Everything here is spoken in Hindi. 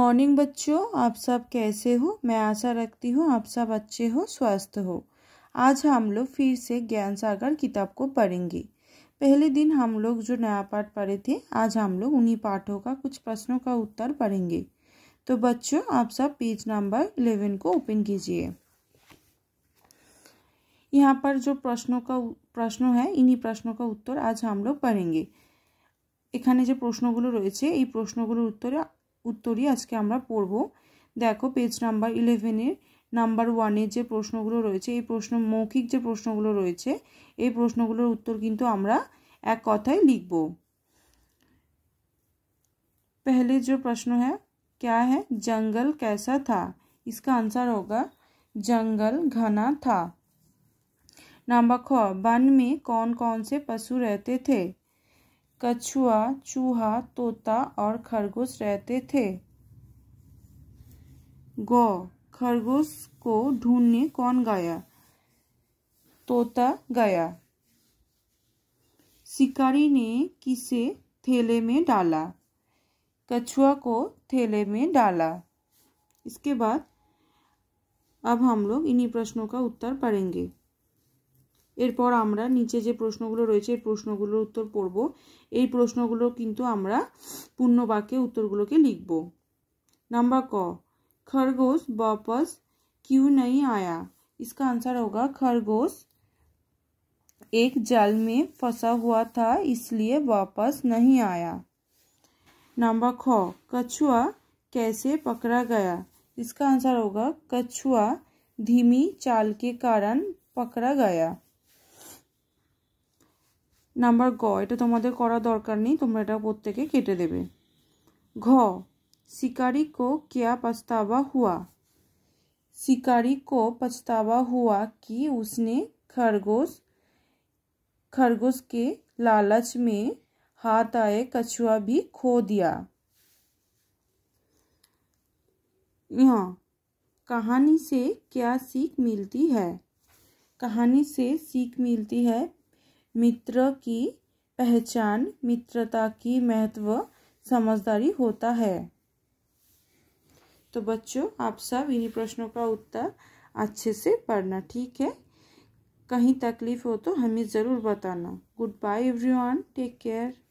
मॉर्निंग बच्चों आप सब कैसे हो मैं आशा रखती हूँ आप सब अच्छे हो स्वस्थ हो आज हम लोग फिर से ज्ञान सागर किताब को पढ़ेंगे पहले दिन हम लोग जो नया पाठ पढ़े थे आज हम लोग उन्हीं पाठों का कुछ प्रश्नों का उत्तर पढ़ेंगे तो बच्चों आप सब पेज नंबर इलेवन को ओपन कीजिए यहाँ पर जो प्रश्नों का प्रश्न है इन्हीं प्रश्नों का उत्तर आज हम लोग पढ़ेंगे এখানে যে প্রশ্নগুলো রয়েছে এই প্রশ্নগুলোর উত্তরে उत्तर ही आज के पढ़ब देखो page number eleven number one जो प्रश्नगुल रही है ये प्रश्न मौखिक जो प्रश्नगुलो रही है ये प्रश्नगुलर उत्तर क्यों एक कथा लिखब पहले जो प्रश्न है क्या है जंगल कैसा था इसका आंसर होगा जंगल घना था नंबर ख वन में कौन कौन से पशु रहते थे कछुआ चूहा तोता और खरगोश रहते थे गौ खरगोश को ढूंढने कौन गया तोता गया शिकारी ने किसे थैले में डाला कछुआ को थैले में डाला इसके बाद अब हम लोग इन्हीं प्रश्नों का उत्तर पढ़ेंगे এরপর আমরা নিচে যে প্রশ্নগুলো রয়েছে उत्तर প্রশ্নগুলোর উত্তর পড়ব এই প্রশ্নগুলো पूर्ण वाक्य उत्तरगुलो के लिखब नम्बर क खरगोश वापस क्यों नहीं आया इसका आंसर होगा खरगोश एक जाल में फंसा हुआ था इसलिए वापस नहीं आया नंबर ख कछुआ कैसे पकड़ा गया इसका आंसर होगा कछुआ धीमी चाल के कारण पकड़ा गया नम्बर ग ये तुम्हारे करा दरकार नहीं तुम्हारा प्रत्येके केटे देवे घ ঘ को क्या पछतावा हुआ शिकारी को पछतावा हुआ कि उसने खरगोश खरगोश के लालच में हाथ आए कछुआ भी खो दिया यहाँ कहानी से क्या सीख मिलती है कहानी से सीख मिलती है मित्र की पहचान मित्रता की महत्व समझदारी होता है तो बच्चों आप सब इन्हीं प्रश्नों का उत्तर अच्छे से पढ़ना ठीक है कहीं तकलीफ हो तो हमें ज़रूर बताना good bye everyone take care